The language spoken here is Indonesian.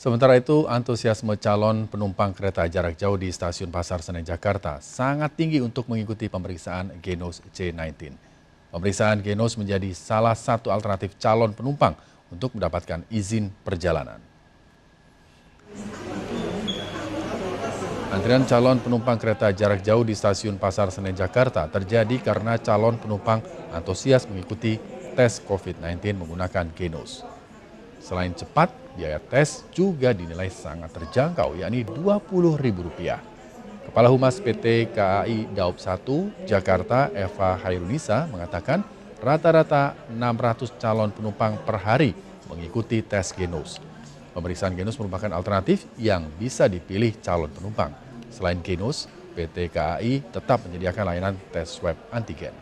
Sementara itu, antusiasme calon penumpang kereta jarak jauh di stasiun Pasar Senen Jakarta sangat tinggi untuk mengikuti pemeriksaan Genos C19. Pemeriksaan Genos menjadi salah satu alternatif calon penumpang untuk mendapatkan izin perjalanan. Antrian calon penumpang kereta jarak jauh di stasiun Pasar Senen Jakarta terjadi karena calon penumpang antusias mengikuti tes COVID-19 menggunakan Genos. Selain cepat, biaya tes juga dinilai sangat terjangkau, yakni Rp20.000. Kepala Humas PT KAI Daup 1 Jakarta Eva Hairunisa mengatakan rata-rata 600 calon penumpang per hari mengikuti tes genus. Pemeriksaan genus merupakan alternatif yang bisa dipilih calon penumpang. Selain genus, PT KAI tetap menyediakan layanan tes swab antigen.